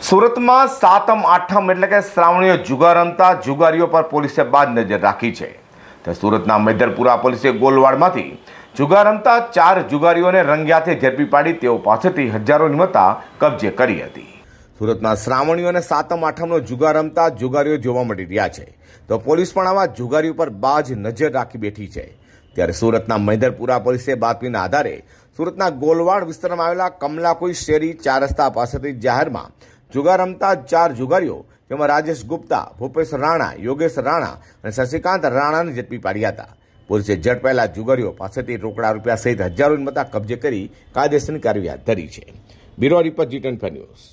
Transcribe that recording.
સુરતમાં સાતમ આઠમ એટલે કે શ્રાવણીઓ જુગાર રમતા જુગારીઓ પર પોલીસે બાદ નજર રાખી છે તો સુરતના મેદરપુરા પોલીસે ગોલવાડમાંથી જુગાર રમતા ચાર જુગારીઓને રંગ્યાથી ઝડપી પાડી તેઓ પાસેથી હજારો નિમતા કબજે કરી હતી સુરતના શ્રાવણીઓ અને સાતમ આઠમનો જુગાર રમતા જુગારીઓ જોવા મળી રહ્યા છે તો પોલીસ પણ આવા જુગારીઓ પર બાજ નજર રાખી બેઠી છે ત્યારે સુરતના મૈદરપુરા પોલીસે બાતમીના આધારે સુરતના ગોલવાડ વિસ્તારમાં આવેલા કમલાકુઈ શેરી ચાર રસ્તા પાસેથી જાહેરમાં જુગાર રમતા ચાર જુગારીઓ જેમાં રાજેશ ગુપ્તા ભૂપેશ રાણા યોગેશ રાણા અને શશિકાંત રાણાને ઝડપી પાડ્યા હતા પોલીસે ઝડપાયેલા જુગારીઓ પાસેથી રોકડા રૂપિયા સહિત હજારો મતા કબજે કરી કાયદેસરની કાર્યવાહી હાથ ધરી છે બ્યુરો રિપોર્ટ જીટન ન્યૂઝ